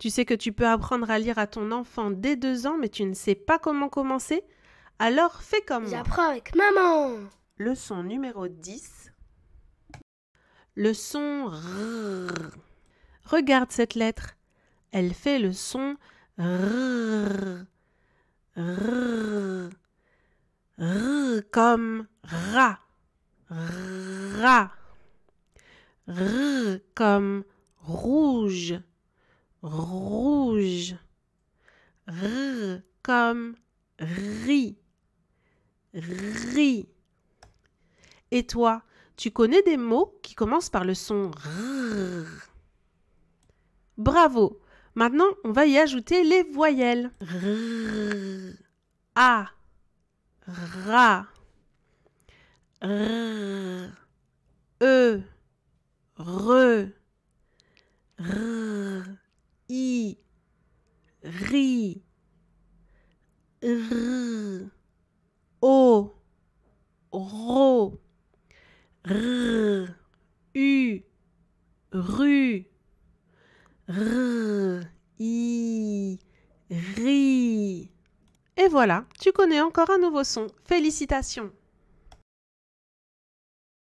Tu sais que tu peux apprendre à lire à ton enfant dès deux ans, mais tu ne sais pas comment commencer Alors fais comme J'apprends avec maman. Leçon numéro 10. Le son rrr. Regarde cette lettre. Elle fait le son r comme rat. Rat. R comme rouge rouge. R comme riz. Riz. Et toi, tu connais des mots qui commencent par le son R. Bravo. Maintenant, on va y ajouter les voyelles. R, a, ra, r, e, re, r. I, RI, R, O, RO, R, U, RU, R, I, RI. Et voilà, tu connais encore un nouveau son. Félicitations